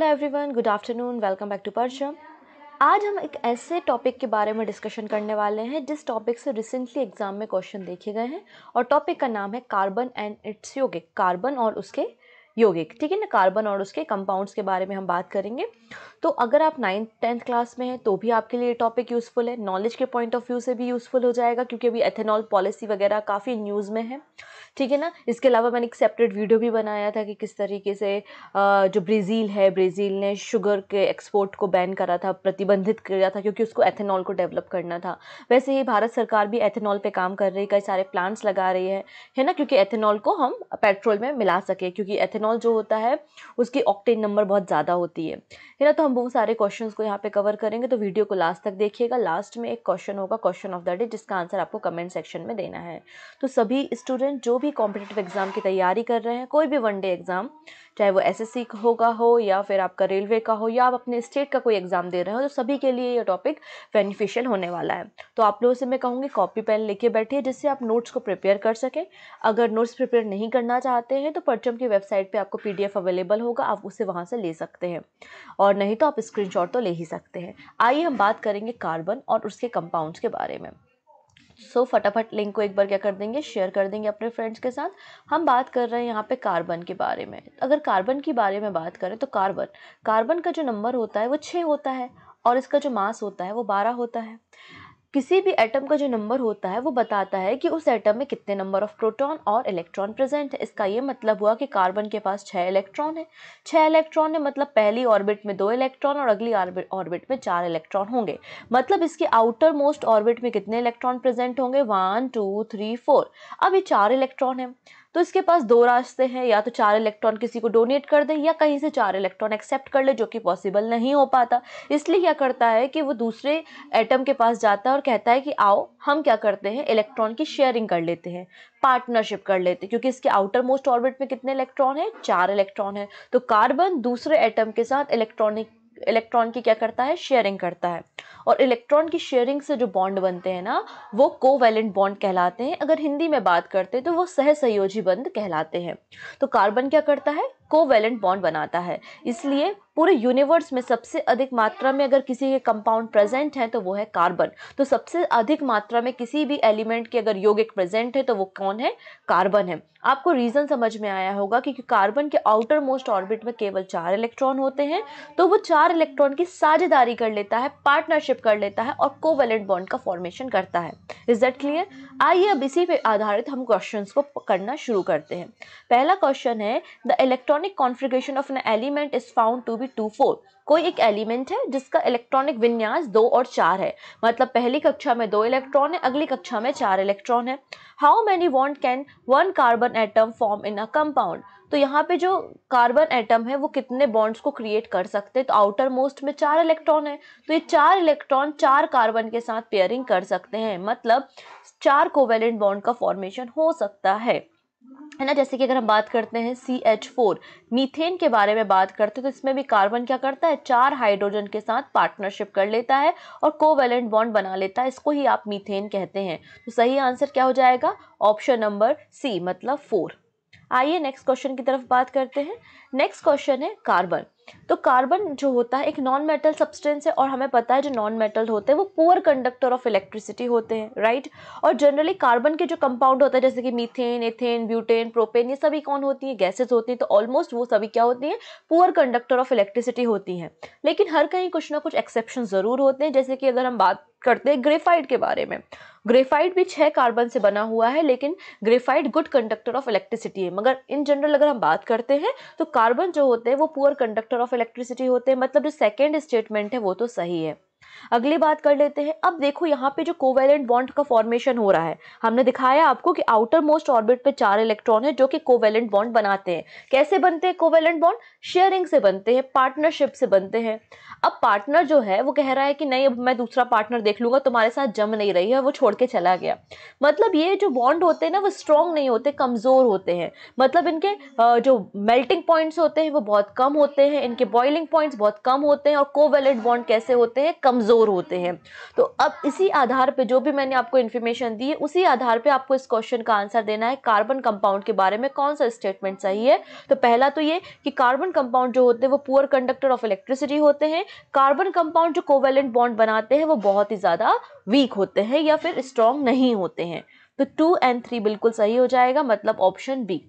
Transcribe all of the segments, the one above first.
hello everyone good afternoon welcome back to परशम आज हम एक ऐसे टॉपिक के बारे में डिस्कशन करने वाले हैं जिस टॉपिक से रिसेंटली एग्ज़ाम में क्वेश्चन देखे गए हैं और टॉपिक का नाम है कार्बन एंड इट्स योगिक कार्बन और उसके योगिक ठीक है ना कार्बन और उसके कंपाउंड्स के बारे में हम बात करेंगे तो अगर आप नाइन्थ टेंथ क्लास में हैं तो भी आपके लिए टॉपिक यूज़फुल है नॉलेज के पॉइंट ऑफ व्यू से भी यूज़फुल हो जाएगा क्योंकि अभी एथेनॉल पॉलिसी वगैरह काफ़ी न्यूज़ में है ठीक है ना इसके अलावा मैंने एक सेपरेट वीडियो भी बनाया था कि किस तरीके से जो ब्राज़ील है ब्राज़ील ने शुगर के एक्सपोर्ट को बैन करा था प्रतिबंधित किया था क्योंकि उसको एथेनॉल को डेवलप करना था वैसे ही भारत सरकार भी एथेनॉल पर काम कर रही है कई सारे प्लांट्स लगा रही है है ना क्योंकि एथेनॉल को हम पेट्रोल में मिला सकें क्योंकि एथेनॉल जो होता है उसकी ऑक्टेन नंबर बहुत ज़्यादा होती है है ना तो हम बहुत सारे क्वेश्चन को यहाँ पे कवर करेंगे तो वीडियो को लास्ट तक देखिएगा लास्ट में एक क्वेश्चन होगा क्वेश्चन ऑफ द डे जिसका आंसर आपको कमेंट सेक्शन में देना है तो सभी स्टूडेंट जो भी कॉम्पिटेटिव एग्ज़ाम की तैयारी कर रहे हैं कोई भी वनडे एग्ज़ाम चाहे वो एस होगा हो या फिर आपका रेलवे का हो या आप अपने स्टेट का कोई एग्ज़ाम दे रहे हो तो सभी के लिए ये टॉपिक बेनिफिशियल होने वाला है तो आप लोगों से मैं कहूँगी कॉपी पेन लेके बैठिए जिससे आप नोट्स को प्रिपेयर कर सकें अगर नोट्स प्रिपेयर नहीं करना चाहते हैं तो परचम की वेबसाइट पर आपको पी अवेलेबल होगा आप उसे वहाँ से ले सकते हैं और नहीं तो आप स्क्रीनशॉट तो ले ही सकते हैं आइए हम बात करेंगे कार्बन और उसके कंपाउंड्स के बारे में सो so, फटाफट लिंक को एक बार क्या कर देंगे शेयर कर देंगे अपने फ्रेंड्स के साथ हम बात कर रहे हैं यहाँ पे कार्बन के बारे में अगर कार्बन के बारे में बात करें तो कार्बन कार्बन का जो नंबर होता है वो छः होता है और इसका जो मास होता है वो बारह होता है किसी भी एटम का जो नंबर होता है वो बताता है कि उस एटम में कितने नंबर ऑफ प्रोटॉन और इलेक्ट्रॉन प्रेजेंट है इसका ये मतलब हुआ कि कार्बन के पास छः इलेक्ट्रॉन है छः इलेक्ट्रॉन है मतलब पहली ऑर्बिट में दो इलेक्ट्रॉन और अगली ऑर्बिट में चार इलेक्ट्रॉन होंगे मतलब इसके आउटर मोस्ट ऑर्बिट में कितने इलेक्ट्रॉन प्रेजेंट होंगे वन टू थ्री फोर अब ये चार इलेक्ट्रॉन है तो इसके पास दो रास्ते हैं या तो चार इलेक्ट्रॉन किसी को डोनेट कर दे या कहीं से चार इलेक्ट्रॉन एक्सेप्ट कर ले जो कि पॉसिबल नहीं हो पाता इसलिए क्या करता है कि वो दूसरे एटम के पास जाता है और कहता है कि आओ हम क्या करते हैं इलेक्ट्रॉन की शेयरिंग कर लेते हैं पार्टनरशिप कर लेते हैं क्योंकि इसके आउटर मोस्ट ऑर्बिट में कितने इलेक्ट्रॉन है चार इलेक्ट्रॉन है तो कार्बन दूसरे एटम के साथ इलेक्ट्रॉनिक इलेक्ट्रॉन की क्या करता है शेयरिंग करता है और इलेक्ट्रॉन की शेयरिंग से जो बॉन्ड बनते हैं ना वो कोवैलेंट बॉन्ड कहलाते हैं अगर हिंदी में बात करते हैं तो वो सह सहयोजी बंद कहलाते हैं तो कार्बन क्या करता है कोवैलेंट बॉन्ड बनाता है इसलिए पूरे यूनिवर्स में सबसे अधिक मात्रा में अगर किसी के कंपाउंड प्रेजेंट हैं तो वो है कार्बन तो सबसे अधिक मात्रा में किसी भी एलिमेंट के अगर यौगिक प्रेजेंट है तो वो कौन है कार्बन है आपको रीज़न समझ में आया होगा क्योंकि कार्बन के आउटर मोस्ट ऑर्बिट में केवल चार इलेक्ट्रॉन होते हैं तो वो चार इलेक्ट्रॉन की साझेदारी कर लेता है पार्टनरशिप कर लेता है और कोवेलेंट बॉन्ड का फॉर्मेशन करता है इज दैट क्लियर आइए अब इसी पे आधारित हम क्वेश्चंस को करना शुरू करते हैं पहला क्वेश्चन है the electronic configuration of an element is found to be two four कोई एक एलिमेंट है जिसका इलेक्ट्रॉनिक विन्यास दो और चार है मतलब पहली कक्षा में दो इलेक्ट्रॉन है अगली कक्षा में चार इलेक्ट्रॉन है how many bonds can one carbon atom form in a compound तो यहाँ पे जो कार्बन एटम है वो कितने बॉन्ड्स को क्रिएट कर सकते हैं तो आउटर मोस्ट में चार इलेक्ट्रॉन है तो ये चार इलेक्ट्रॉन चार कार्बन के साथ पेयरिंग कर सकते हैं मतलब चार कोवेलेंट बॉन्ड का फॉर्मेशन हो सकता है है ना जैसे कि अगर हम बात करते हैं सी एच फोर मीथेन के बारे में बात करते हैं तो इसमें भी कार्बन क्या करता है चार हाइड्रोजन के साथ पार्टनरशिप कर लेता है और कोवेलेंट बॉन्ड बना लेता है इसको ही आप मीथेन कहते हैं तो सही आंसर क्या हो जाएगा ऑप्शन नंबर सी मतलब फोर आइए नेक्स्ट क्वेश्चन की तरफ बात करते हैं नेक्स्ट क्वेश्चन है कार्बन तो कार्बन जो होता है एक नॉन मेटल सब्सटेंस है और हमें पता है जो नॉन मेटल होते हैं वो पुअर कंडक्टर ऑफ इलेक्ट्रिसिटी होते हैं राइट और जनरली कार्बन के जो कंपाउंड होता है जैसे कि मीथेन एथेन ब्यूटेन प्रोपेन ये सभी कौन होती हैं गैसेज होती हैं तो ऑलमोस्ट वो सभी क्या होती हैं पुअर कंडक्टर ऑफ इलेक्ट्रिसिटी होती हैं लेकिन हर कहीं कुछ ना कुछ एक्सेप्शन ज़रूर होते हैं जैसे कि अगर हम बात करते हैं ग्रेफाइट के बारे में ग्रेफाइट भी छः कार्बन से बना हुआ है लेकिन graphite good conductor of electricity है मगर इन जनरल अगर हम बात करते हैं तो कार्बन जो होते हैं वो पुअर कंडक्टर ऑफ इलेक्ट्रिसिटी होते हैं मतलब जो सेकेंड स्टेटमेंट है वो तो सही है अगली बात कर लेते हैं अब देखो यहाँ पे जो कोवेलेंट बॉन्ड का फॉर्मेशन हो रहा है हमने दिखाया आपको कि आउटर मोस्ट ऑर्बिट पे चार इलेक्ट्रॉन है जो कि कोवेलेंट बॉन्ड बनाते हैं कैसे बनते हैं कोवेलेंट बॉन्ड शेयरिंग से बनते हैं पार्टनरशिप से बनते हैं अब पार्टनर जो है वो कह रहा है कि नहीं अब मैं दूसरा पार्टनर देख लूंगा तुम्हारे साथ जम नहीं रही है वो छोड़ के चला गया मतलब ये जो बॉन्ड होते हैं ना वो स्ट्रांग नहीं होते कमज़ोर होते हैं मतलब इनके जो मेल्टिंग पॉइंट्स होते हैं वो बहुत कम होते हैं इनके बॉइलिंग पॉइंट्स बहुत कम होते हैं और कोवेलेंट बॉन्ड कैसे होते हैं कम कमज़ोर होते हैं तो अब इसी आधार पे जो भी मैंने आपको इन्फॉर्मेशन दी है उसी आधार पे आपको इस क्वेश्चन का आंसर देना है कार्बन कंपाउंड के बारे में कौन सा स्टेटमेंट सही है तो पहला तो ये कि कार्बन कंपाउंड जो होते हैं वो पुअर कंडक्टर ऑफ इलेक्ट्रिसिटी होते हैं कार्बन कंपाउंड जो कोवेलेंट बॉन्ड बनाते हैं वो बहुत ही ज़्यादा वीक होते हैं या फिर स्ट्रॉन्ग नहीं होते हैं तो टू एंड थ्री बिल्कुल सही हो जाएगा मतलब ऑप्शन बी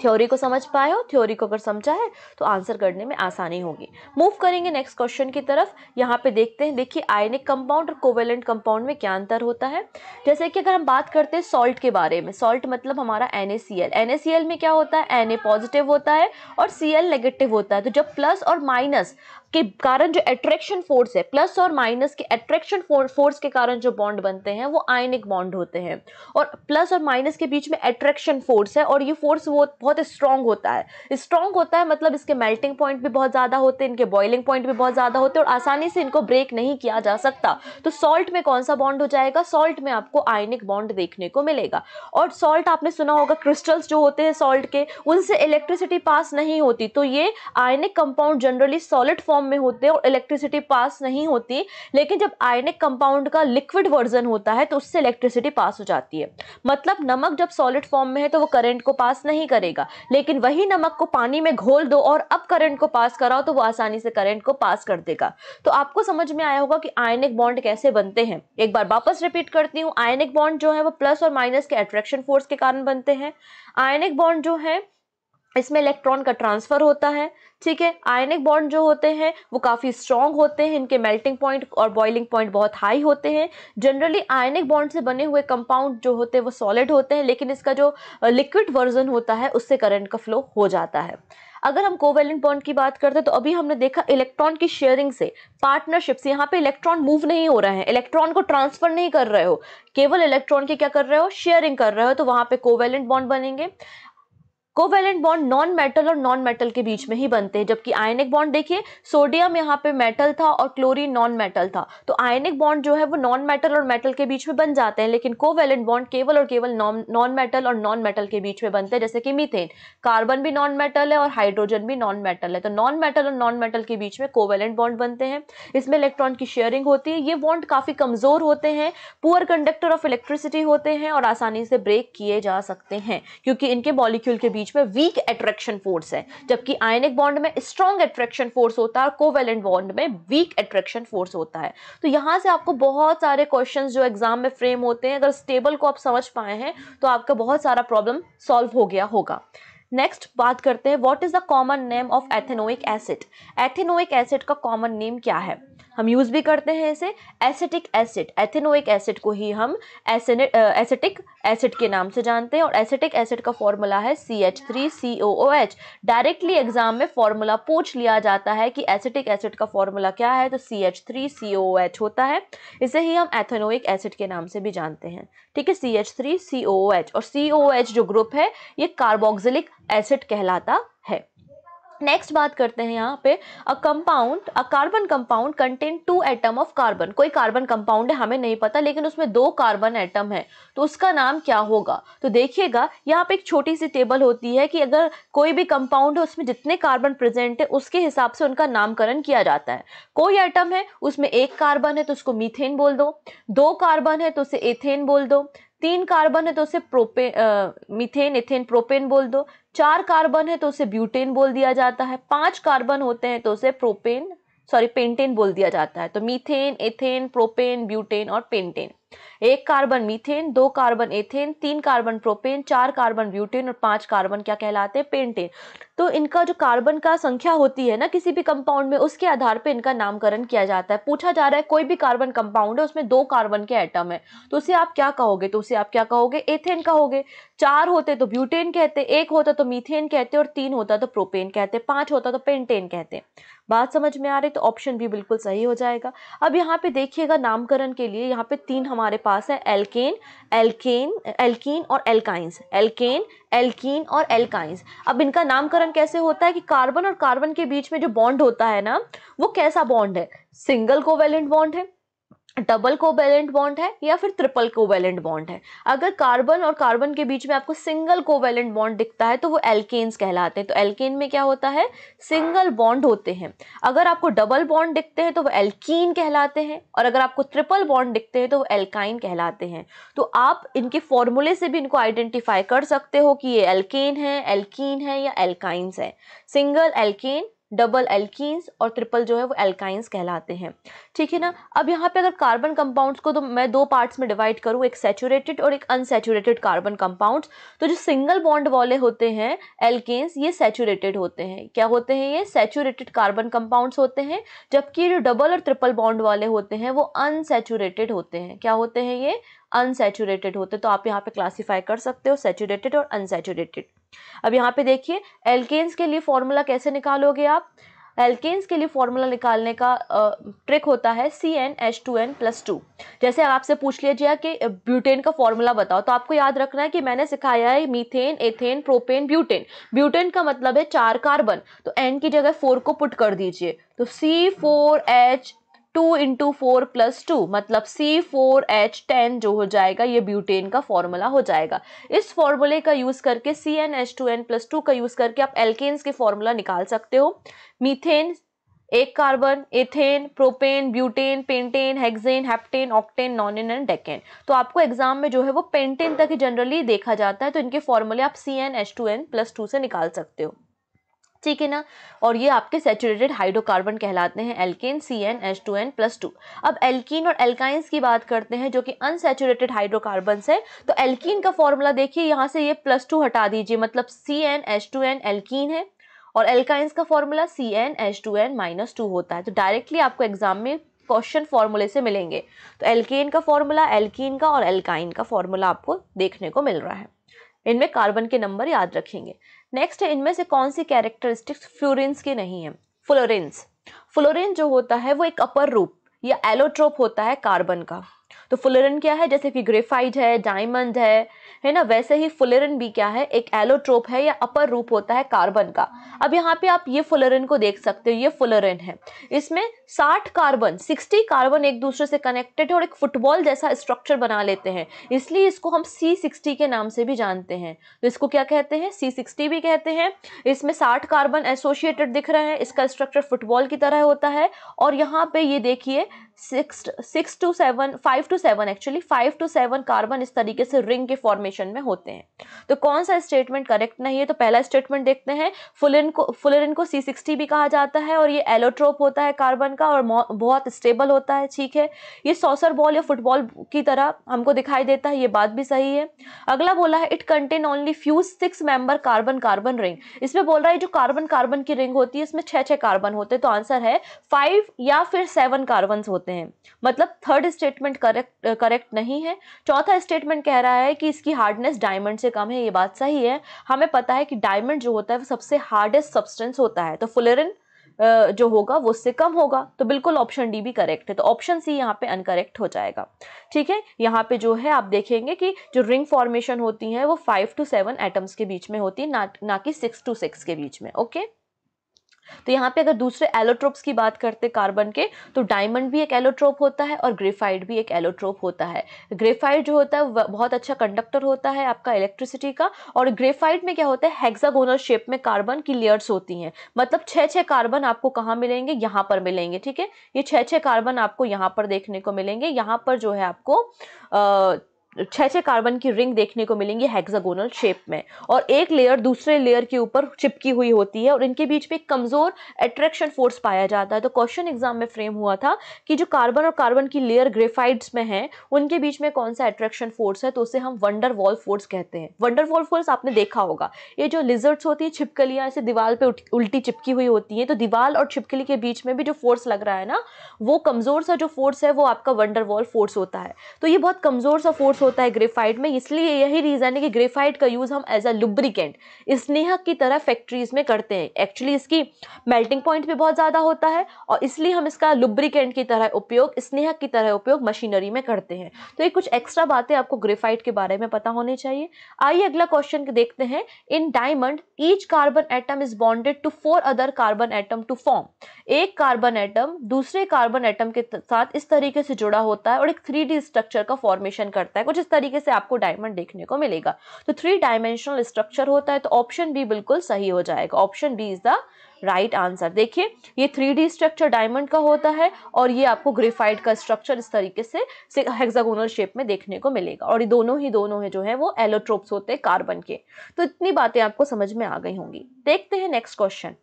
थ्योरी को समझ पाए हो थ्योरी को अगर समझा है तो आंसर करने में आसानी होगी मूव करेंगे नेक्स्ट क्वेश्चन की तरफ यहाँ पे देखते हैं देखिए आयनिक कंपाउंड और कोवेलेंट कंपाउंड में क्या अंतर होता है जैसे कि अगर हम बात करते हैं सॉल्ट के बारे में सॉल्ट मतलब हमारा एन एन में क्या होता है एन पॉजिटिव होता है और सी नेगेटिव होता है तो जब प्लस और माइनस के कारण जो अट्रैक्शन फोर्स है प्लस और माइनस के अट्रैक्शन फोर्स के कारण जो बॉन्ड बनते हैं वो आयनिक बॉन्ड होते हैं और प्लस और माइनस के बीच में अट्रैक्शन फोर्स है और ये फोर्स वो बहुत स्ट्रांग होता है स्ट्रांग होता है मतलब इसके मेल्टिंग पॉइंट भी बहुत ज़्यादा होते हैं इनके बॉइलिंग पॉइंट भी बहुत ज़्यादा होते हैं और आसानी से इनको ब्रेक नहीं किया जा सकता तो सॉल्ट में कौन सा बॉन्ड हो जाएगा सॉल्ट में आपको आयनिक बॉन्ड देखने को मिलेगा और सॉल्ट आपने सुना होगा क्रिस्टल्स जो होते हैं सॉल्ट के उनसे इलेक्ट्रिसिटी पास नहीं होती तो ये ionic compound generally solid form form में होते हैं और इलेक्ट्रिसिटी पास नहीं होती लेकिन जब आयनिक कंपाउंड का लिक्विड वर्जन होता है तो उससे इलेक्ट्रिसिटी पास हो जाती है मतलब नमक जब सॉलिड फॉर्म में है तो वो करंट को पास नहीं करेगा लेकिन वही नमक को पानी में घोल दो और अब करंट को पास कराओ तो वो आसानी से करंट को पास कर देगा तो आपको समझ में आया होगा कि आयनिक बॉन्ड कैसे बनते हैं एक बार वापस रिपीट करती हूँ आयनिक बॉन्ड जो है वो प्लस और माइनस के अट्रैक्शन फोर्स के कारण बनते हैं आयनिक बॉन्ड जो है इसमें इलेक्ट्रॉन का ट्रांसफर होता है ठीक है आयनिक बॉन्ड जो होते हैं वो काफ़ी स्ट्रॉन्ग होते हैं इनके मेल्टिंग पॉइंट और बॉइलिंग पॉइंट बहुत हाई होते हैं जनरली आयनिक बॉन्ड से बने हुए कंपाउंड जो होते हैं वो सॉलिड होते हैं लेकिन इसका जो लिक्विड वर्जन होता है उससे करंट का फ्लो हो जाता है अगर हम कोवेलेंट बॉन्ड की बात करते हैं तो अभी हमने देखा इलेक्ट्रॉन की शेयरिंग से पार्टनरशिप से यहाँ पे इलेक्ट्रॉन मूव नहीं हो रहे हैं इलेक्ट्रॉन को ट्रांसफर नहीं कर रहे हो केवल इलेक्ट्रॉन की क्या कर रहे हो शेयरिंग कर रहे हो तो वहाँ पे कोवेलेंट बॉन्ड बनेंगे कोवेलेंट बॉन्ड नॉन मेटल और नॉन मेटल के बीच में ही बनते हैं जबकि आयनिक बॉन्ड देखिए सोडियम यहाँ पे मेटल था और क्लोरीन नॉन मेटल था तो आयनिक बॉन्ड जो है वो नॉन मेटल और मेटल के बीच में बन जाते हैं लेकिन कोवेलेंट बॉन्ड केवल और केवल नॉन मेटल और नॉन मेटल के बीच में बनते हैं जैसे कि मीथेन कार्बन भी नॉन मेटल है और हाइड्रोजन भी नॉन मेटल है तो नॉन मेटल और नॉन मेटल के बीच में कोवेलेंट बॉन्ड बनते हैं इसमें इलेक्ट्रॉन की शेयरिंग होती है ये बॉन्ड काफ़ी कमज़ोर होते हैं पुअर कंडक्टर ऑफ इलेक्ट्रिसिटी होते हैं और आसानी से ब्रेक किए जा सकते हैं क्योंकि इनके मॉलिक्यूल के बीच बीच में वीक एट्रैक्शन फोर्स है जबकि आयनिक बॉन्ड में स्ट्रॉन्ग एट्रैक्शन फोर्स होता है और कोवेलेंट बॉन्ड में वीक एट्रैक्शन फोर्स होता है तो यहाँ से आपको बहुत सारे क्वेश्चन जो एग्जाम में फ्रेम होते हैं अगर स्टेबल को आप समझ पाए हैं तो आपका बहुत सारा प्रॉब्लम सॉल्व हो गया होगा नेक्स्ट बात करते हैं what is the common name of ethanoic acid ethanoic acid का कॉमन नेम क्या है हम यूज भी करते हैं इसे एसिटिक एसिड एथेनोइक एसिड को ही हम एसिटिक एसिड के नाम से जानते हैं और एसिटिक एसिड का फॉर्मूला है C H three C O O H directly exam में फॉर्मूला पूछ लिया जाता है कि एसिटिक एसिड का फॉर्मूला क्या है तो C H three C O O H होता है इसे ही हम एथेनोइक एसिड के नाम से भी जानते हैं ठीक है C H three C O O H और सी ओ ओ एच जो ग्रुप है ये कार्बोक्सिलिक एसिड कहलाता है नेक्स्ट बात करते हैं यहाँ पे a compound a carbon compound contain two atom of carbon कोई कार्बन कंपाउंड है हमें नहीं पता लेकिन उसमें दो कार्बन एटम है तो उसका नाम क्या होगा तो देखिएगा यहाँ पे एक छोटी सी टेबल होती है कि अगर कोई भी कंपाउंड है उसमें जितने कार्बन प्रेजेंट है उसके हिसाब से उनका नामकरण किया जाता है कोई एटम है उसमें एक कार्बन है तो उसको मीथेन बोल दो दो कार्बन है तो उसे एथेन बोल दो तीन कार्बन है तो उसे प्रोपे मिथेन एथेन प्रोपेन बोल दो चार कार्बन है तो उसे ब्यूटेन बोल दिया जाता है पांच कार्बन होते हैं तो उसे प्रोपेन सॉरी पेंटेन बोल दिया जाता है तो मीथेन एथेन प्रोपेन ब्यूटेन और पेंटेन एक कार्बन मीथेन दो कार्बन एथेन तीन कार्बन प्रोपेन चार कार्बन ब्यूटेन और पांच कार्बन क्या कहलाते हैं पेंटेन तो इनका जो कार्बन का संख्या होती है ना किसी भी कंपाउंड में उसके आधार पे इनका नामकरण किया जाता है पूछा जा रहा है कोई भी कार्बन कंपाउंड है उसमें दो कार्बन के एटम है तो उसे आप क्या कहोगे तो उसे आप क्या कहोगे एथेन कहोगे चार होते तो ब्यूटेन कहते एक होता तो मीथेन कहते और तीन होता तो प्रोपेन कहते पांच होता तो पेंटेन कहते बात समझ में आ रही तो ऑप्शन भी बिल्कुल सही हो जाएगा अब यहाँ पे देखिएगा नामकरण के लिए यहाँ पे तीन हमारे पास है एल्केन एल्केन एल्कीन और एल्काइंस एल्केन एल्कीन और एल्काइंस अब इनका नामकरण कैसे होता है कि कार्बन और कार्बन के बीच में जो बॉन्ड होता है ना वो कैसा बॉन्ड है सिंगल कोवेलेंट बॉन्ड है डबल कोवेलेंट बॉन्ड है या फिर ट्रिपल कोवेलेंट बॉन्ड है अगर कार्बन और कार्बन के बीच में आपको सिंगल कोवेलेंट बॉन्ड दिखता है तो वो एल्केन्स कहलाते हैं तो एल्केन में क्या होता है सिंगल बॉन्ड होते हैं अगर आपको डबल बॉन्ड दिखते हैं तो वो एल्कीन कहलाते हैं और अगर आपको ट्रिपल बॉन्ड दिखते हैं तो वो एल्काइन कहलाते हैं तो आप इनके फॉर्मूले से भी इनको आइडेंटिफाई कर सकते हो कि ये एल्केन है एल्कीन है या एल्काइंस है सिंगल एल्केन डबल एल्कीन्स और ट्रिपल जो है वो एल्काइंस कहलाते हैं ठीक है ना अब यहाँ पे अगर कार्बन कंपाउंड्स को तो मैं दो पार्ट्स में डिवाइड करूँ एक सेचूरेटेड और एक अनसेचूरेटेड कार्बन कंपाउंड्स तो जो सिंगल बॉन्ड वाले होते हैं एल्केन्स ये सेचूरेटेड होते हैं क्या होते हैं ये सेचूरेटेड कार्बन कंपाउंड्स होते हैं जबकि जो डबल और ट्रिपल बॉन्ड वाले होते हैं वो अनसेचूरेटेड होते हैं क्या होते हैं ये अनसेचूरेटेड होते तो आप यहाँ पर क्लासीफाई कर सकते हो सेचूरेटेड और अनसेचूरेटेड अब यहाँ पे देखिए एल्केन्स के लिए फॉर्मूला कैसे निकालोगे आप एल्केन्स के लिए फॉर्मूला निकालने का ट्रिक होता है C N H two N plus two जैसे आपसे पूछ लिया जाए कि ब्यूटेन का फॉर्मूला बताओ तो आपको याद रखना है कि मैंने सिखाया है methane ethane propane butane butane का मतलब है चार कार्बन तो एन की जगह फोर को पुट कर दीजिए तो C four H two into four plus two मतलब सी फोर एच टेन जो हो जाएगा ये ब्यूटेन का फॉर्मूला हो जाएगा इस फॉर्मूले का यूज़ करके C N H two N plus two का यूज़ करके आप एल्केन्स के फॉर्मूला निकाल सकते हो मीथेन एक carbon ethane propane butane pentane hexane heptane octane nonane and decane तो आपको एग्जाम में जो है वो पेंटेन तक ही जनरली देखा जाता है तो इनके फॉर्मूले आप C N H two N plus two से निकाल सकते हो ठीक है ना और ये आपके सेचुरेटेड हाइड्रोकार्बन कहलाते हैं alkane C N H two N plus two अब एल्कीन और एल्काइंस की बात करते हैं जो कि अनसेचुरेटेड हाइड्रोकार्बन है तो एल्कीन का फॉर्मूला देखिए यहाँ से ये प्लस टू हटा दीजिए मतलब C N H two N alkene है और एल्काइंस का formula C N H two N minus two होता है तो डायरेक्टली आपको एग्जाम में क्वेश्चन फॉर्मूले से मिलेंगे तो एल्केन का फॉर्मूला एल्कीन का और एल्काइन का फॉर्मूला आपको देखने को मिल रहा है इनमें कार्बन के नंबर याद रखेंगे नेक्स्ट है इनमें से कौन सी कैरेक्टरिस्टिक्स फ्लोरेंस की नहीं है फ्लोरेंस फ्लोरेंस जो होता है वो एक अपर रूप या एलोट्रोप होता है कार्बन का तो फुलरन क्या है जैसे कि ग्रेफाइट है डायमंड है है ना वैसे ही फुलरन भी क्या है एक एलोट्रोप है या अपर रूप होता है कार्बन का अब यहाँ पे आप ये फुलरन को देख सकते हो ये फुलरन है इसमें साठ कार्बन सिक्सटी कार्बन एक दूसरे से कनेक्टेड है और एक फुटबॉल जैसा स्ट्रक्चर बना लेते हैं इसलिए इसको हम सी सिक्सटी के नाम से भी जानते हैं तो इसको क्या कहते हैं सी सिक्सटी भी कहते हैं इसमें साठ कार्बन एसोसिएटेड दिख रहे हैं इसका स्ट्रक्चर फुटबॉल की तरह होता है और यहाँ पे ये देखिए six six two seven five two two seven actually five two seven carbon इस तरीके से रिंग के फॉर्मेशन में होते हैं तो कौन सा स्टेटमेंट करेक्ट नहीं है तो पहला स्टेटमेंट देखते हैं फुलरिन को फुलरिन को सी सिक्सटी भी कहा जाता है और ये एलोट्रोप होता है कार्बन का और बहुत स्टेबल होता है ठीक है ये सॉसर बॉल या फुटबॉल की तरह हमको दिखाई देता है ये बात भी सही है अगला बोला है it contain only few six member carbon carbon ring इसमें बोल रहा है जो कार्बन कार्बन की रिंग होती है इसमें छः छः कार्बन होते हैं तो आंसर है फाइव या फिर सेवन कार्बन होते हैं मतलब third statement correct correct correct uh, नहीं है चौथा स्टेटमेंट कह रहा है कि इसकी हार्डनेस डायमंड से कम है ये बात सही है हमें पता है कि डायमंड जो होता है वो सबसे हार्डेस्ट सब्सटेंस होता है तो फुलेरिन uh, जो होगा वो उससे कम होगा तो बिल्कुल ऑप्शन डी भी करेक्ट है तो ऑप्शन सी यहाँ पे अनकरेक्ट हो जाएगा ठीक है यहाँ पे जो है आप देखेंगे कि जो रिंग फॉर्मेशन होती है वो फाइव टू सेवन एटम्स के बीच में होती है ना ना कि सिक्स टू सिक्स के बीच में ओके तो यहाँ पे अगर दूसरे एलोट्रोप्स की बात करते कार्बन के तो डायमंड भी एक एलोट्रोप होता है और ग्रेफाइड भी एक एलोट्रोप होता है ग्रेफाइड जो होता है बहुत अच्छा कंडक्टर होता है आपका इलेक्ट्रिसिटी का और ग्रेफाइड में क्या होता है हेक्सागोनल शेप में कार्बन की लेयर्स होती हैं मतलब छः छः कार्बन आपको कहाँ मिलेंगे यहाँ पर मिलेंगे ठीक है ये छः छः कार्बन आपको यहाँ पर देखने को मिलेंगे यहाँ पर जो है आपको आ, छः छः कार्बन की रिंग देखने को मिलेंगी हेक्सागोनल शेप में और एक लेयर दूसरे लेयर के ऊपर चिपकी हुई होती है और इनके बीच में कमज़ोर अट्रैक्शन फोर्स पाया जाता है तो क्वेश्चन एग्जाम में फ्रेम हुआ था कि जो कार्बन और कार्बन की लेयर ग्रेफाइड्स में है उनके बीच में कौन सा अट्रैक्शन फोर्स है तो उसे हम वंडर वॉल फोर्स कहते हैं वंडर वॉल फोर्स आपने देखा होगा ये जो लिजर्ट्स होती है छिपकलियाँ ऐसे दीवार पर उल्टी चिपकी हुई होती हैं तो दीवार और छिपकली के बीच में भी जो फोर्स लग रहा है ना वो कमज़ोर सा जो फोर्स है वो आपका वंडर वॉल फोर्स होता है तो ये बहुत कमज़ोर सा फोर्स होता है ग्रेफाइट में इसलिए यही रीज़न है कि ग्रेफाइट का यूज़ हम एज अ लुब्रिकेंट स्नेहक की तरह फैक्ट्रीज में करते हैं एक्चुअली इसकी मेल्टिंग पॉइंट भी बहुत ज़्यादा होता है और इसलिए हम इसका लुब्रिकेंट की तरह उपयोग स्नेहक की तरह उपयोग मशीनरी में करते हैं तो ये कुछ एक्स्ट्रा बातें आपको ग्रेफाइट के बारे में पता होनी चाहिए आइए अगला क्वेश्चन देखते हैं in diamond each carbon atom is bonded to four other carbon atom to form एक कार्बन एटम दूसरे कार्बन एटम के साथ इस तरीके से जुड़ा होता है और एक थ्री स्ट्रक्चर का फॉर्मेशन करता है कुछ इस तरीके से आपको डायमंड देखने को मिलेगा तो थ्री डायमेंशनल स्ट्रक्चर होता है तो ऑप्शन बी बिल्कुल सही हो जाएगा option B is the right answer देखिए ये थ्री डी स्ट्रक्चर डायमंड का होता है और ये आपको ग्रेफाइट का स्ट्रक्चर इस तरीके से हेक्सागोनल शेप में देखने को मिलेगा और ये दोनों ही दोनों है जो है वो एलोट्रोप्स होते हैं कार्बन के तो इतनी बातें आपको समझ में आ गई होंगी देखते हैं नेक्स्ट क्वेश्चन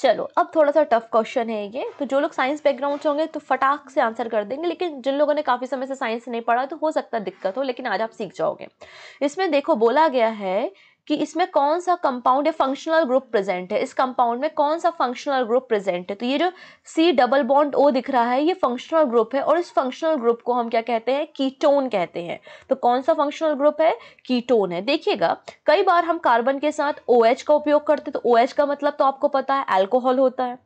चलो अब थोड़ा सा टफ क्वेश्चन है ये तो जो लोग साइंस बैकग्राउंड से होंगे तो फटाक से आंसर कर देंगे लेकिन जिन लोगों ने काफ़ी समय से साइंस नहीं पढ़ा तो हो सकता दिक्कत हो लेकिन आज आप सीख जाओगे इसमें देखो बोला गया है कि इसमें कौन सा कंपाउंड या फंक्शनल ग्रुप प्रेजेंट है इस कंपाउंड में कौन सा फंक्शनल ग्रुप प्रेजेंट है तो ये जो सी डबल बॉन्ड ओ दिख रहा है ये फंक्शनल ग्रुप है और इस फंक्शनल ग्रुप को हम क्या कहते हैं कीटोन कहते हैं तो कौन सा फंक्शनल ग्रुप है कीटोन है देखिएगा कई बार हम कार्बन के साथ ओ OH का उपयोग करते हैं तो ओ OH का मतलब तो आपको पता है एल्कोहल होता है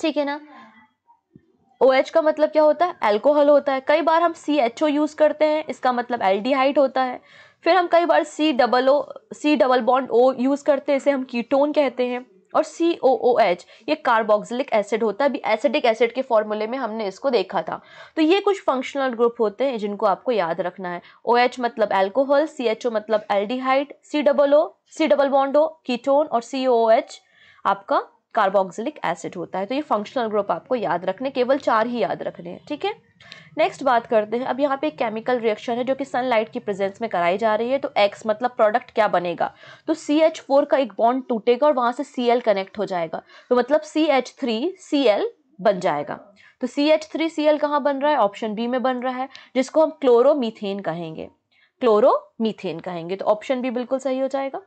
ठीक है ना ओ OH का मतलब क्या होता है एल्कोहल होता है कई बार हम सी एच ओ यूज़ करते हैं इसका मतलब एल्डिहाइड होता है फिर हम कई बार C double O C double bond O use करते हैं इसे हम कीटोन कहते हैं और सी ओ ओ एच ये कार्बोक्सिलिक एसिड होता है अभी एसिडिक एसिड के फॉर्मूले में हमने इसको देखा था तो ये कुछ फंक्शनल ग्रुप होते हैं जिनको आपको याद रखना है ओ एच मतलब एल्कोहल सी एच ओ मतलब aldehyde C double O C double bond O ketone और सी ओ एच आपका कार्बोक्सिलिक एसिड होता है तो ये फंक्शनल ग्रुप आपको याद रखने केवल चार ही याद रखने हैं ठीक है नेक्स्ट बात करते हैं अब यहाँ पे एक केमिकल रिएक्शन है जो कि सनलाइट की प्रेजेंस में कराई जा रही है तो एक्स मतलब प्रोडक्ट क्या बनेगा तो सी एच फोर का एक बॉन्ड टूटेगा और वहाँ से सी एल कनेक्ट हो जाएगा तो मतलब C H three C L बन जाएगा तो C H three C L कहाँ बन रहा है ऑप्शन बी में बन रहा है जिसको हम क्लोरोमीथेन कहेंगे क्लोरोमीथेन कहेंगे तो ऑप्शन बी बिल्कुल सही हो जाएगा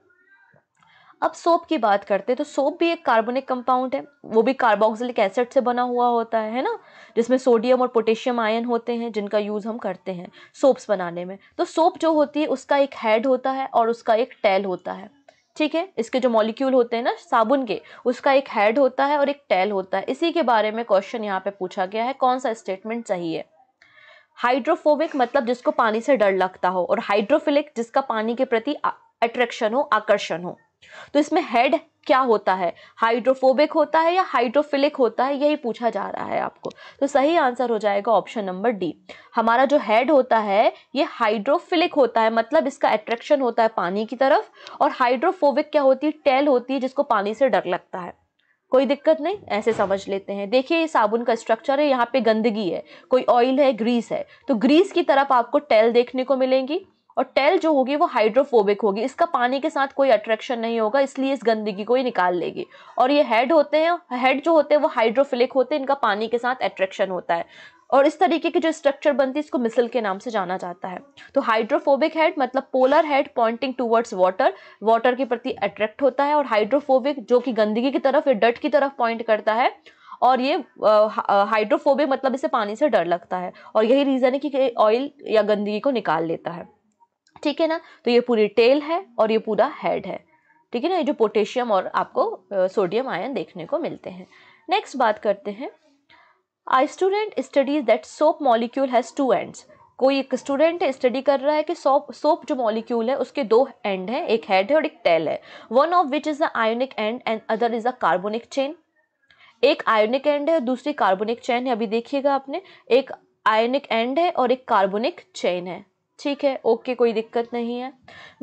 अब सोप की बात करते हैं तो सोप भी एक कार्बोनिक कंपाउंड है वो भी कार्बोक्सिलिक एसिड से बना हुआ होता है ना जिसमें सोडियम और पोटेशियम आयन होते हैं जिनका यूज़ हम करते हैं सोप्स बनाने में तो सोप जो होती है उसका एक हेड होता है और उसका एक टेल होता है ठीक है इसके जो मॉलिक्यूल होते हैं ना साबुन के उसका एक हेड होता है और एक टेल होता है इसी के बारे में क्वेश्चन यहाँ पे पूछा गया है कौन सा स्टेटमेंट चाहिए हाइड्रोफोबिक मतलब जिसको पानी से डर लगता हो और हाइड्रोफिलिक जिसका पानी के प्रति अट्रैक्शन हो आकर्षण हो तो इसमें हेड क्या होता है हाइड्रोफोबिक होता है या हाइड्रोफिलिक होता है यही पूछा जा रहा है आपको तो सही आंसर हो जाएगा ऑप्शन नंबर डी हमारा जो हेड होता है ये हाइड्रोफिलिक होता है मतलब इसका अट्रैक्शन होता है पानी की तरफ और हाइड्रोफोबिक क्या होती है टेल होती है जिसको पानी से डर लगता है कोई दिक्कत नहीं ऐसे समझ लेते हैं देखिए ये साबुन का स्ट्रक्चर है यहाँ पे गंदगी है कोई ऑयल है ग्रीस है तो ग्रीस की तरफ आपको टेल देखने को मिलेंगी और टेल जो होगी वो हाइड्रोफोबिक होगी इसका पानी के साथ कोई अट्रैक्शन नहीं होगा इसलिए इस गंदगी को ही निकाल लेगी और ये हेड होते हैं हेड जो होते हैं वो हाइड्रोफिलिक होते हैं इनका पानी के साथ अट्रैक्शन होता है और इस तरीके की जो स्ट्रक्चर बनती है इसको मिसल के नाम से जाना जाता है तो हाइड्रोफोबिक हेड मतलब polar head pointing towards water water के प्रति अट्रैक्ट होता है और हाइड्रोफोबिक जो कि गंदगी की तरफ या डट की तरफ पॉइंट करता है और ये हाइड्रोफोबिक मतलब इसे पानी से डर लगता है और यही रीज़न है कि ऑयल या गंदगी को निकाल लेता है ठीक है ना तो ये पूरी टेल है और ये पूरा हेड है ठीक है ना ये जो पोटेशियम और आपको सोडियम आयन देखने को मिलते हैं नेक्स्ट बात करते हैं I student studies that soap molecule has two ends कोई एक स्टूडेंट स्टडी कर रहा है कि सोप सोप जो मॉलिक्यूल है उसके दो एंड हैं एक हेड है और एक टेल है one of which is the ionic end end other is a carbonic chain एक आयोनिक एंड है और दूसरी कार्बोनिक चेन है अभी देखिएगा आपने एक आयोनिक एंड है और एक कार्बोनिक चेन है ठीक है ओके okay, कोई दिक्कत नहीं है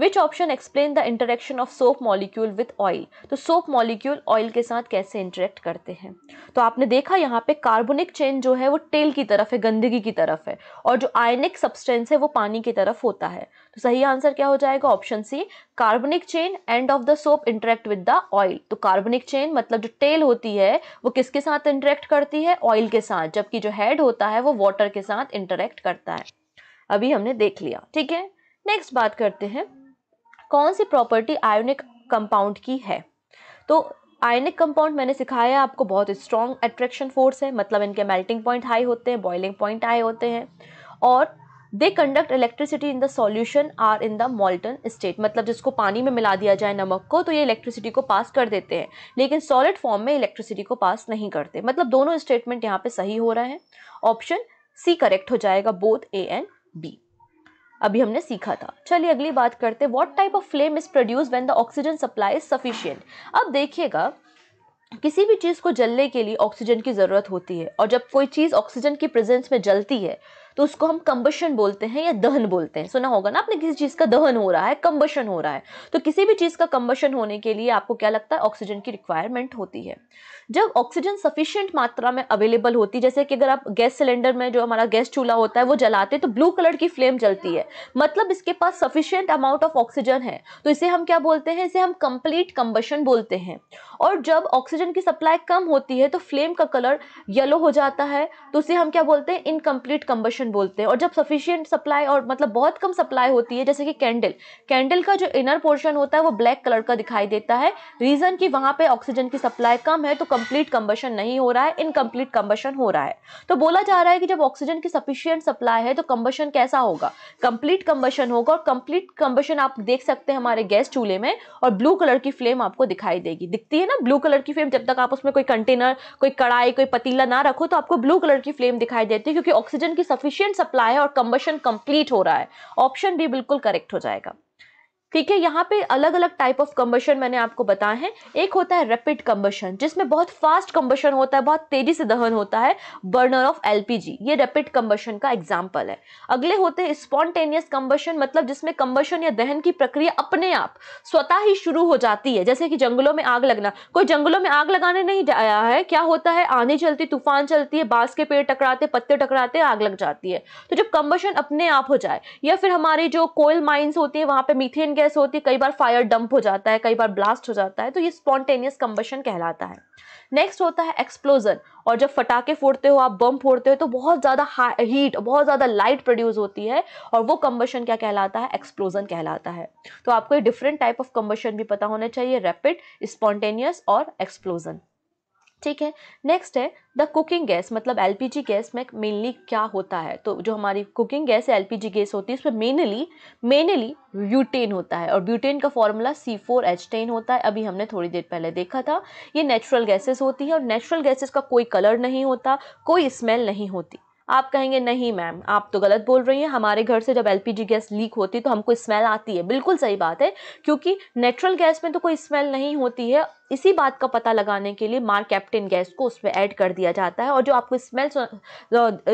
which option explain the interaction of soap molecule with oil तो सोप मॉलिक्यूल ऑयल के साथ कैसे इंटरेक्ट करते हैं तो आपने देखा यहाँ पे कार्बोनिक चेन जो है वो टेल की तरफ है गंदगी की तरफ है और जो आयनिक सब्सटेंस है वो पानी की तरफ होता है तो सही आंसर क्या हो जाएगा option C carbonic chain end of the soap interact with the oil तो कार्बनिक चेन मतलब जो टेल होती है वो किसके साथ इंटरेक्ट करती है ऑयल के साथ जबकि जो हेड होता है वो वाटर के साथ इंटरेक्ट करता है अभी हमने देख लिया ठीक है नेक्स्ट बात करते हैं कौन सी प्रॉपर्टी आयोनिक कंपाउंड की है तो आयनिक कंपाउंड मैंने सिखाया आपको बहुत स्ट्रॉन्ग अट्रैक्शन फोर्स है मतलब इनके मेल्टिंग पॉइंट हाई होते हैं बॉइलिंग पॉइंट हाई होते हैं और they conduct electricity in the solution or in the molten state मतलब जिसको पानी में मिला दिया जाए नमक को तो ये इलेक्ट्रिसिटी को पास कर देते हैं लेकिन सॉलिड फॉर्म में इलेक्ट्रिसिटी को पास नहीं करते मतलब दोनों स्टेटमेंट यहाँ पे सही हो रहा है ऑप्शन सी करेक्ट हो जाएगा बोथ ए एंड बी अभी हमने सीखा था चलिए अगली बात करते हैं what type of flame is produce when the oxygen supply is sufficient अब देखिएगा किसी भी चीज़ को जलने के लिए ऑक्सीजन की ज़रूरत होती है और जब कोई चीज़ ऑक्सीजन की प्रेजेंस में जलती है तो उसको हम कंबशन बोलते हैं या दहन बोलते हैं सुना होगा ना आपने किसी चीज़ का दहन हो रहा है कंबशन हो रहा है तो किसी भी चीज़ का कंबशन होने के लिए आपको क्या लगता है ऑक्सीजन की रिक्वायरमेंट होती है जब ऑक्सीजन सफिशियंट मात्रा में अवेलेबल होती है जैसे कि अगर आप गैस सिलेंडर में जो हमारा गैस चूल्हा होता है वो जलाते हैं तो ब्लू कलर की फ्लेम जलती है मतलब इसके पास सफिशियंट अमाउंट ऑफ ऑक्सीजन है तो इसे हम क्या बोलते हैं इसे हम कंप्लीट कंबशन बोलते हैं और जब ऑक्सीजन की सप्लाई कम होती है तो फ्लेम का कलर येलो हो जाता है तो इसे हम क्या बोलते हैं इनकम्प्लीट कंबशन पोल्यूशन बोलते हैं और जब सफिशियंट सप्लाई और मतलब बहुत कम सप्लाई होती है जैसे कि कैंडल कैंडल का जो इनर पोर्शन होता है वो ब्लैक कलर का दिखाई देता है रीज़न कि वहाँ पे ऑक्सीजन की सप्लाई कम है तो कंप्लीट कम्बशन नहीं हो रहा है इनकम्प्लीट कम्बशन हो रहा है तो बोला जा रहा है कि जब ऑक्सीजन की सफिशियंट सप्लाई है तो कम्बशन कैसा होगा कंप्लीट कम्बशन होगा और कंप्लीट कम्बशन आप देख सकते हैं हमारे गैस चूल्हे में और ब्लू कलर की फ्लेम आपको दिखाई देगी दिखती है ना ब्लू कलर की फ्लेम जब तक आप उसमें कोई कंटेनर कोई कड़ाई कोई पतीला ना रखो तो आपको ब्लू कलर की फ्लेम दिखाई देती है क्योंकि ऑक्सीजन की सफिशियंट सफिशियंट सप्लाई है और कंबशन कंप्लीट हो रहा है ऑप्शन भी बिल्कुल करेक्ट हो जाएगा ठीक है यहाँ पे अलग अलग टाइप ऑफ कम्बशन मैंने आपको बताया है एक होता है रैपिड कम्बशन जिसमें बहुत फास्ट कम्बशन होता है बहुत तेजी से दहन होता है बर्नर ऑफ एलपीजी ये रैपिड कम्बशन का एग्जाम्पल है अगले होते हैं स्पॉन्टेनियस कम्बशन मतलब जिसमें कम्बशन या दहन की प्रक्रिया अपने आप स्वतः ही शुरू हो जाती है जैसे कि जंगलों में आग लगना कोई जंगलों में आग लगाने नहीं आया है क्या होता है आंधी चलती तूफान चलती है बांस के पेड़ टकराते पत्ते टकराते आग लग जाती है तो जब कम्बशन अपने आप हो जाए या फिर हमारे जो कोयल माइन्स होती है वहाँ पे मीथेन गैस होती है कई बार फायर डंप हो जाता है कई बार ब्लास्ट हो जाता है तो ये स्पॉन्टेनियस कंबशन कहलाता है नेक्स्ट होता है एक्सप्लोजन और जब फटाके फोड़ते हो आप बम फोड़ते हो तो बहुत ज़्यादा हीट बहुत ज़्यादा लाइट प्रोड्यूस होती है और वो कम्बशन क्या कहलाता है एक्सप्लोजन कहलाता है तो आपको ये डिफरेंट टाइप ऑफ कम्बशन भी पता होना चाहिए रैपिड स्पॉन्टेनियस और एक्सप्लोजन ठीक है नेक्स्ट है द कुकिंग गैस मतलब एलपीजी गैस में मेनली क्या होता है तो जो हमारी कुकिंग गैस है एलपीजी गैस होती है उसमें मेनली मेनली ब्यूटेन होता है और ब्यूटेन का formula C four H ten होता है अभी हमने थोड़ी देर पहले देखा था ये नेचुरल गैसेस होती हैं और नेचुरल गैसेस का कोई कलर नहीं होता कोई स्मेल नहीं होती आप कहेंगे नहीं मैम आप तो गलत बोल रही हैं हमारे घर से जब एलपीजी गैस लीक होती है तो हमको स्मेल आती है बिल्कुल सही बात है क्योंकि नेचुरल गैस में तो कोई स्मेल नहीं होती है इसी बात का पता लगाने के लिए मार कैप्टन गैस को उसमें ऐड कर दिया जाता है और जो आपको स्मेल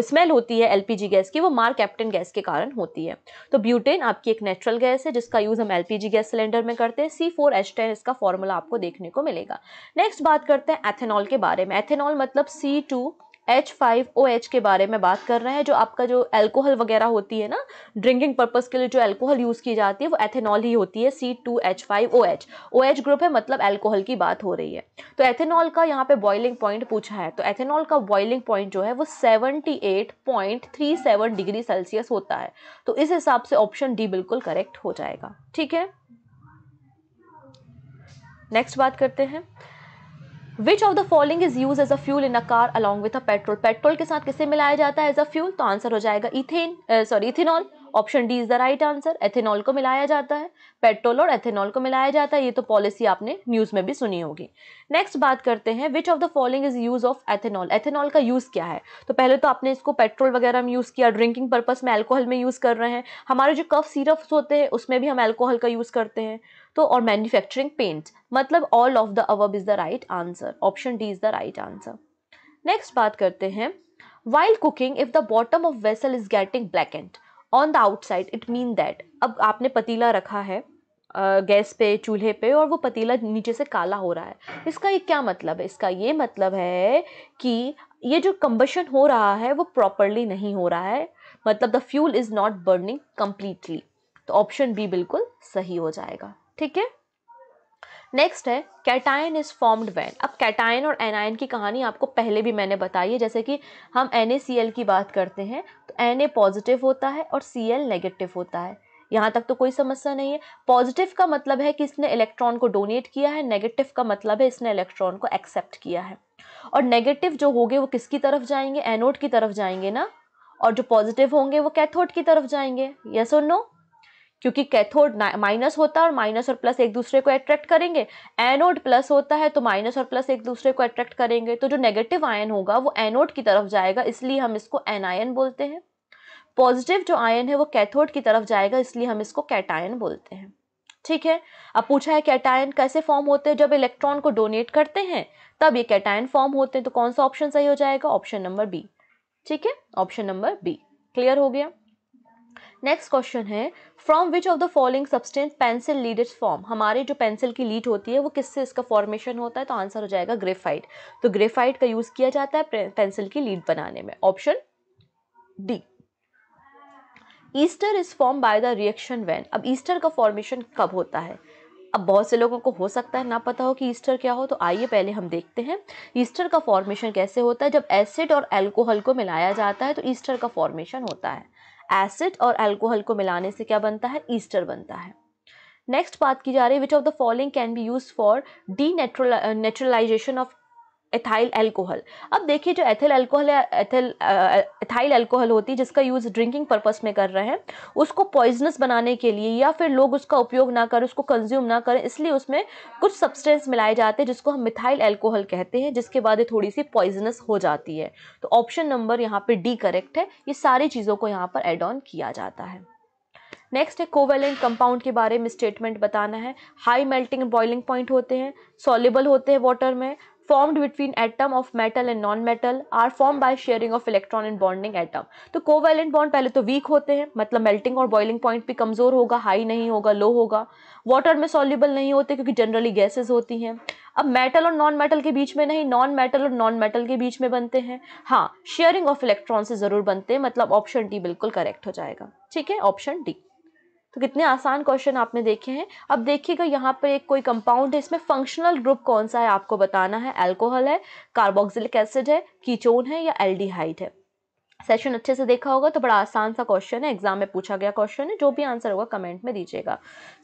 स्मेल होती है एलपीजी गैस की वो मार कैप्टन गैस के कारण होती है तो ब्यूटेन आपकी एक नेचुरल गैस है जिसका यूज़ हम एलपीजी गैस सिलेंडर में करते हैं सी फोर एच टेन इसका फॉर्मूला आपको देखने को मिलेगा नेक्स्ट बात करते हैं एथेनॉल के बारे में एथेनॉल मतलब C two H five O H के बारे में बात कर रहे हैं जो आपका जो एल्कोहल वगैरह होती है ना ड्रिंकिंग पर्पज़ के लिए जो एल्कोहल यूज़ की जाती है वो एथेनॉल ही होती है C two H five O H O H group है मतलब एल्कोहल की बात हो रही है तो एथेनॉल का यहाँ पे बॉइलिंग पॉइंट पूछा है तो एथेनॉल का बॉइलिंग पॉइंट जो है वो seventy eight point three seven degree Celsius होता है तो इस हिसाब से ऑप्शन डी बिल्कुल करेक्ट हो जाएगा ठीक है नेक्स्ट बात करते हैं which of the following is use as a fuel in a car along with a petrol petrol के साथ किसे मिलाया जाता है एज अ फ्यूल तो आंसर हो जाएगा ethane sorry ethanol option D is the right answer ethanol को मिलाया जाता है पेट्रोल और एथेनॉल को मिलाया जाता है ये तो पॉलिसी आपने न्यूज़ में भी सुनी होगी नेक्स्ट बात करते हैं which of the following is use of ethanol ethanol का यूज़ क्या है तो पहले तो आपने इसको पेट्रोल वगैरह में यूज़ किया ड्रिंकिंग पर्पज़ में एल्कोहल में यूज़ कर रहे हैं हमारे जो कफ सीरप्स होते हैं उसमें भी हम एल्कोहल का यूज़ करते हैं तो और मैन्युफैक्चरिंग पेंट मतलब all of the above is the right answer option D is the right answer next बात करते हैं while cooking if the bottom of vessel is getting black and on the outside it mean that अब आपने पतीला रखा है gas पे चूल्हे पे और वो पतीला नीचे से काला हो रहा है इसका ये क्या मतलब है इसका ये मतलब है कि ये जो कम्बशन हो रहा है वो प्रॉपरली नहीं हो रहा है मतलब the fuel is not burning completely तो ऑप्शन बी बिल्कुल सही हो जाएगा ठीक है नेक्स्ट है कैटायन इज फॉर्म्ड वैन अब कैटायन और एनायन की कहानी आपको पहले भी मैंने बताई है जैसे कि हम एन की बात करते हैं तो एन पॉजिटिव होता है और सी नेगेटिव होता है यहाँ तक तो कोई समस्या नहीं है पॉजिटिव का मतलब है कि इसने इलेक्ट्रॉन को डोनेट किया है नेगेटिव का मतलब है इसने इलेक्ट्रॉन को एक्सेप्ट किया है और नेगेटिव जो होंगे वो किसकी तरफ जाएंगे एनोड की तरफ जाएंगे ना और जो पॉजिटिव होंगे वो कैथोड की तरफ जाएंगे यस और नो क्योंकि कैथोड माइनस होता है और माइनस और प्लस एक दूसरे को अट्रैक्ट करेंगे एनोड प्लस होता है तो माइनस और प्लस एक दूसरे को अट्रैक्ट करेंगे तो जो नेगेटिव आयन होगा वो एनोड की तरफ जाएगा इसलिए हम इसको एनायन बोलते हैं पॉजिटिव जो आयन है वो कैथोड की तरफ जाएगा इसलिए हम इसको कैटायन बोलते हैं ठीक है अब पूछा है कैटायन कैसे फॉर्म होते हैं जब इलेक्ट्रॉन को डोनेट करते हैं तब ये कैटायन फॉर्म होते हैं तो कौन सा ऑप्शन सही हो जाएगा ऑप्शन नंबर बी ठीक है ऑप्शन नंबर बी क्लियर हो गया नेक्स्ट क्वेश्चन है from which of the following substance pencil lead its form हमारे जो पेंसिल की लीड होती है वो किससे इसका फॉर्मेशन होता है तो आंसर हो जाएगा ग्रेफाइट तो ग्रेफाइट का यूज़ किया जाता है पेंसिल की लीड बनाने में option D ester is form by the reaction when अब ईस्टर का फॉर्मेशन कब होता है अब बहुत से लोगों को हो सकता है ना पता हो कि ईस्टर क्या हो तो आइए पहले हम देखते हैं ईस्टर का फॉर्मेशन कैसे होता है जब एसिड और एल्कोहल को मिलाया जाता है तो ईस्टर का फॉर्मेशन होता है एसिड और अल्कोहल को मिलाने से क्या बनता है ईस्टर बनता है नेक्स्ट बात की जा रही है which of the following can be use for denaturalisation of ethyl alcohol अब देखिए जो एथिल एल्कोहल या एथिल एथाइल एल्कोहल होती है जिसका यूज़ ड्रिंकिंग पर्पस में कर रहे हैं उसको पॉइजनस बनाने के लिए या फिर लोग उसका उपयोग ना करें उसको कंज्यूम ना करें इसलिए उसमें कुछ सब्सटेंस मिलाए जाते हैं जिसको हम मिथाइल एल्कोहल कहते हैं जिसके बाद ये थोड़ी सी पॉइजनस हो जाती है तो ऑप्शन नंबर यहाँ पर डी करेक्ट है ये सारी चीज़ों को यहाँ पर एड ऑन किया जाता है नेक्स्ट है कोवेलेंट कंपाउंड के बारे में स्टेटमेंट बताना है हाई मेल्टिंग बॉइलिंग पॉइंट होते हैं सॉलेबल होते हैं वाटर में formed between atom of metal and non metal are formed by sharing of electron and bonding atom तो कोवेलेंट बॉन्ड पहले तो वीक होते हैं मतलब मेल्टिंग और बॉइलिंग पॉइंट भी कमजोर होगा हाई नहीं होगा लो होगा वाटर में सॉल्यूबल नहीं होते क्योंकि जनरली गैसेज होती हैं अब मेटल और नॉन मेटल के बीच में नहीं नॉन मेटल और नॉन मेटल के बीच में बनते हैं हाँ शेयरिंग ऑफ इलेक्ट्रॉन से जरूर बनते हैं मतलब ऑप्शन डी बिल्कुल करेक्ट हो जाएगा ठीक है ऑप्शन डी तो कितने आसान क्वेश्चन आपने देखे हैं अब देखिएगा यहाँ पर एक कोई कंपाउंड है इसमें फंक्शनल ग्रुप कौन सा है आपको बताना है एल्कोहल है कार्बोक्सिलिक एसिड है कीचोन है या एल्डिहाइड है सेशन अच्छे से देखा होगा तो बड़ा आसान सा क्वेश्चन है एग्जाम में पूछा गया क्वेश्चन है जो भी आंसर होगा कमेंट में दीजिएगा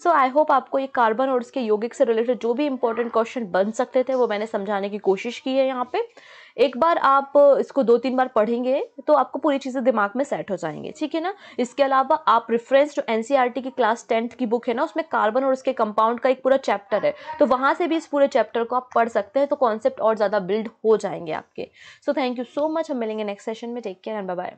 सो आई होप आपको ये कार्बन और उसके यौगिक से रिलेटेड जो भी इंपॉर्टेंट क्वेश्चन बन सकते थे वो मैंने समझाने की कोशिश की है यहाँ पे एक बार आप इसको दो तीन बार पढ़ेंगे तो आपको पूरी चीज़ें दिमाग में सेट हो जाएंगे ठीक है ना इसके अलावा आप रेफरेंस जो एन e की क्लास टेंथ की बुक है ना उसमें कार्बन और उसके कंपाउंड का एक पूरा चैप्टर है तो वहाँ से भी इस पूरे चैप्टर को आप पढ़ सकते हैं तो कॉन्सेप्ट और ज़्यादा बिल्ड हो जाएंगे आपके so thank you so much हम मिलेंगे नेक्स्ट सेशन में टेक केयर एंड बाय